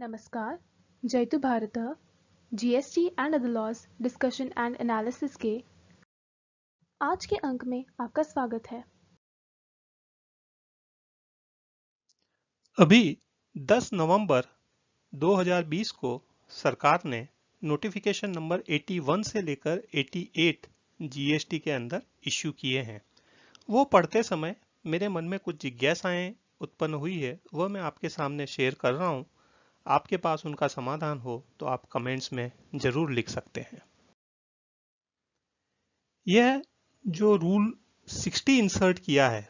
नमस्कार जयतु Bharat GST and other laws discussion and analysis के आज के अंक में आपका स्वागत है अभी 10 नवंबर 2020 को सरकार ने नोटिफिकेशन नंबर 81 से लेकर 88 जीएसटी के अंदर इश्यू किए हैं वो पढ़ते समय मेरे मन में कुछ जिज्ञासाएं उत्पन्न हुई है वह मैं आपके सामने शेयर कर रहा हूं आपके पास उनका समाधान हो तो आप कमेंट्स में ज़रूर लिख सकते हैं यह जो रूल 60 इंसर्ट किया है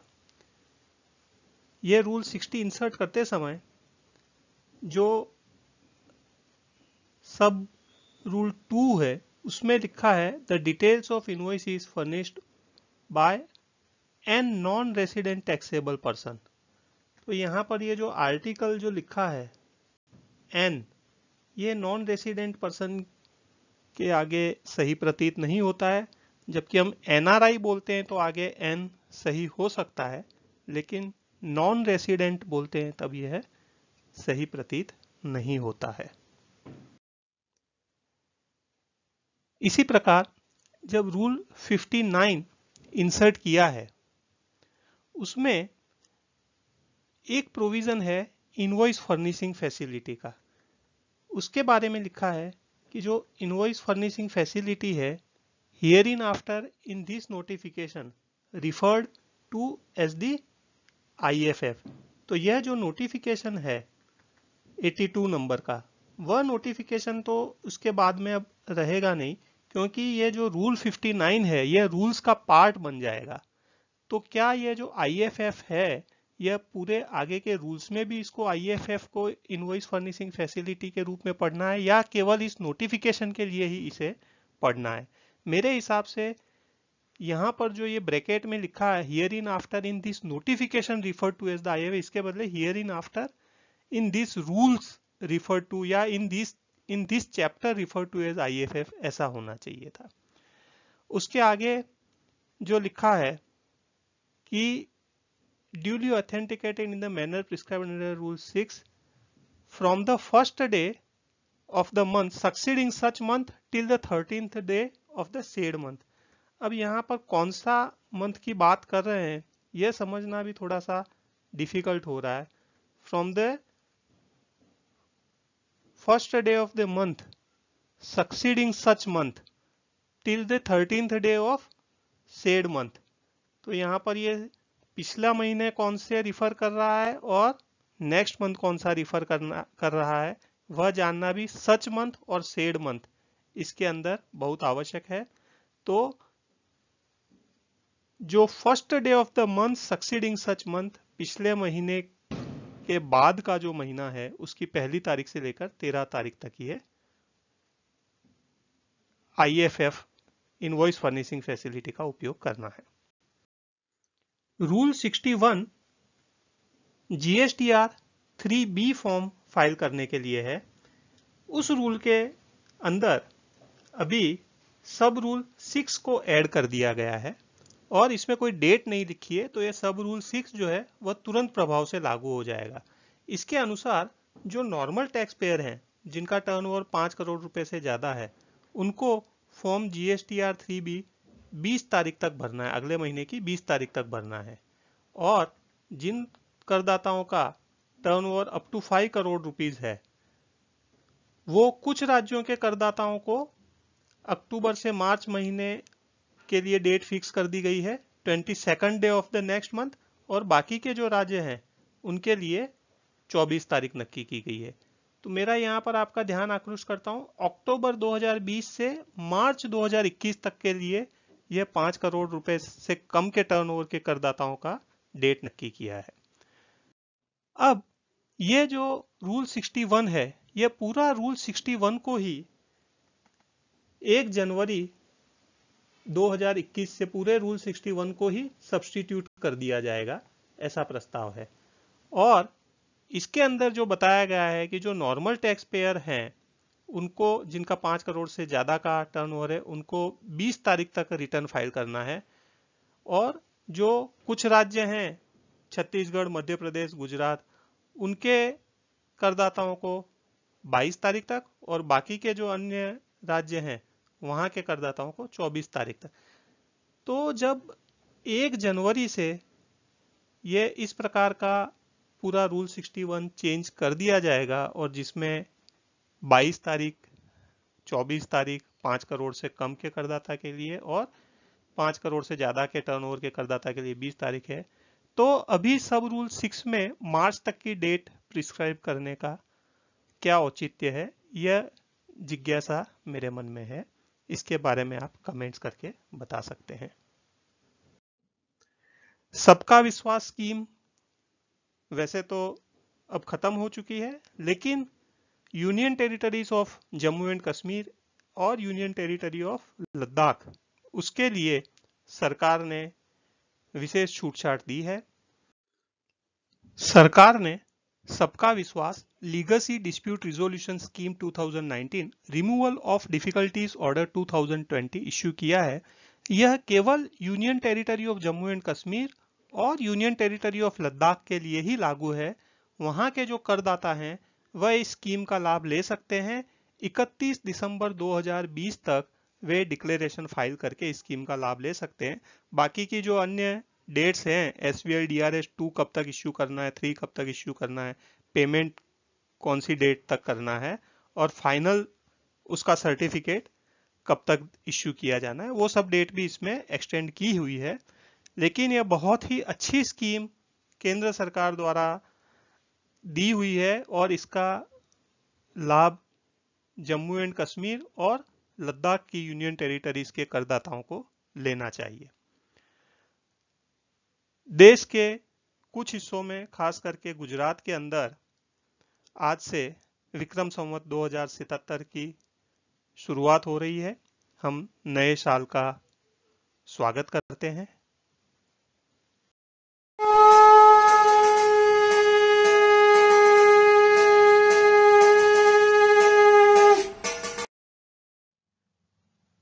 यह रूल 60 इंसर्ट करते समय जो सब रूल टू है उसमें लिखा है the details of invoice is furnished by an non resident taxable person तो यहाँ पर ये जो आर्टिकल जो लिखा है एन ये नॉन रेसिडेंट पर्सन के आगे सही प्रतीत नहीं होता है जबकि हम एनआरआई बोलते हैं तो आगे एन सही हो सकता है लेकिन नॉन रेसिडेंट बोलते हैं तब यह सही प्रतीत नहीं होता है इसी प्रकार जब रूल 59 इंसर्ट किया है उसमें एक प्रोविज़न है इनवॉइस फर्निशिंग फैसिलिटी का उसके बारे में लिखा है कि जो इनवॉइस फर्निशिंग फैसिलिटी है here in after in this notification referred to as the F तो यह जो नोटिफिकेशन है 82 नंबर का वह नोटिफिकेशन तो उसके बाद में अब रहेगा नहीं क्योंकि यह जो रूल 59 है यह रूल्स का पार्ट बन जाएगा तो क्या यह जो आई एफ एफ है यह पूरे आगे के रूल्स में भी इसको आईएफएफ को इनवॉइस फर्निशिंग फैसिलिटी के रूप में पढ़ना है या केवल इस नोटिफिकेशन के लिए ही इसे पढ़ना है मेरे हिसाब से यहाँ पर जो ये ब्रैकेट में लिखा है here in after in this notification refer to as the I F इसके बदले here in after in this rules refer to या in this in this chapter refer to as I ऐसा होना चाहिए था उसके आगे जो लिखा है कि duly authenticated in the manner prescribed under Rule 6 from the first day of the month succeeding such month till the 13th day of the said month. ab yahan par kaun sa month ki baat kar rahe hain ye samajhna bhi thoda sa difficult ho raha hai from the first day of the month succeeding such month till the 13th day of said month तो यहाँ पर ये पिछला महीने कौन से refer कर रहा है और नेक्स्ट मंथ कौन सा रिफर करना कर रहा है वह जानना भी सच मंथ और सेड मंथ इसके अंदर बहुत आवश्यक है तो जो first day of the month succeeding such month पिछले महीने के बाद का जो महीना है उसकी पहली तारीख से लेकर तेरह तारीख तक ही है I F F invoice furnishing facility का उपयोग करना है rule 61 GSTR 3B form file करने के लिए है उस रूल के अंदर अभी सब रूल 6 को ऐड कर दिया गया है और इसमें कोई डेट नहीं लिखी है तो यह सब रूल 6 जो है वह तुरंत प्रभाव से लागू हो जाएगा इसके अनुसार जो नॉर्मल टैक्स पेयर हैं जिनका टर्नओवर पांच करोड़ रुपए से ज़्यादा है उनको form G S R three B 20 तारीख तक भरना है अगले महीने की 20 तारीख तक भरना है और जिन करदाताओं का turnover up to 5 crore rupees है वो कुछ राज्यों के करदाताओं को अक्टूबर से मार्च महीने के लिए डेट फिक्स कर दी गई है twenty second day of the next month और बाकी के जो राज्य हैं उनके लिए 24 तारीख नक्की की गई है तो मेरा यहाँ पर आपका ध्यान आकर्षित करता हूँ अक्टूबर 2020 से मार्च 2021 तक के लिए यह पांच करोड़ रुपए से कम के टर्नओवर के करदाताओं का डेट नक्की किया है अब ये जो रूल 61 है यह पूरा रूल 61 को ही 1 जनवरी 2021 से पूरे रूल 61 को ही सब्सटीट्यूट कर दिया जाएगा ऐसा प्रस्ताव है और इसके अंदर जो बताया गया है कि जो नॉर्मल टैक्स पेयर हैं उनको जिनका पांच करोड़ से ज़्यादा का टर्नओवर है उनको 20 तारीख तक रिटर्न फाइल करना है और जो कुछ राज्य हैं छत्तीसगढ़ मध्य प्रदेश गुजरात उनके करदाताओं को 22 तारीख तक और बाकी के जो अन्य राज्य हैं वहां के करदाताओं को 24 तारीख तक तो जब एक जनवरी से ये इस प्रकार का पूरा रूल 61 चेंज कर दिया जाएगा और जिसमें 22 तारीख 24 तारीख 5 करोड़ से कम के करदाता के लिए और 5 करोड़ से ज़्यादा के टर्नओवर के करदाता के लिए 20 तारीख है तो अभी सब रूल सिक्स में मार्च तक की डेट प्रिस्क्राइब करने का क्या औचित्य है यह जिज्ञासा मेरे मन में है इसके बारे में आप कमेंट्स करके बता सकते हैं सबका विश्वास स्कीम वैसे तो अब खत्म हो चुकी है लेकिन union territories of Jammu and Kashmir और यूनियन टेरिटरी ऑफ लद्दाख उसके लिए सरकार ने विशेष छूट छाट दी है सरकार ने Sabka Vishwas legacy dispute resolution scheme 2019 removal of difficulties order 2020 issue किया है यह केवल union territory of Jammu and Kashmir और यूनियन टेरिटरी ऑफ लद्दाख के लिए ही लागू है वहां के जो करदाता हैं वह इस स्कीम का लाभ ले सकते हैं 31 दिसंबर 2020 तक वे डिक्लेरेशन फाइल करके स्कीम का लाभ ले सकते हैं बाकी की जो अन्य डेट्स हैं S V I D R S two कब तक इश्यू करना है थ्री कब तक इश्यू करना है पेमेंट कौन सी डेट तक करना है और फाइनल उसका सर्टिफिकेट कब तक इश्यू किया जाना है वो सब डेट भी इसमें एक्सटेंड की हुई है लेकिन यह बहुत ही अच्छी स्कीम केंद्र सरकार द्वारा दी हुई है और इसका लाभ जम्मू एंड कश्मीर और लद्दाख की यूनियन टेरिटरीज के करदाताओं को लेना चाहिए देश के कुछ हिस्सों में खास करके गुजरात के अंदर आज से विक्रम संवत 2077 की शुरुआत हो रही है हम नए साल का स्वागत करते हैं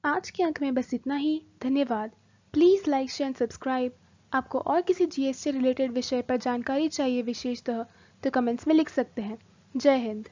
आज के अंक में बस इतना ही धन्यवाद please like share and subscribe आपको और किसी जीएसटी रिलेटेड विषय पर जानकारी चाहिए विशेषतः तो कमेंट्स में लिख सकते हैं जय हिंद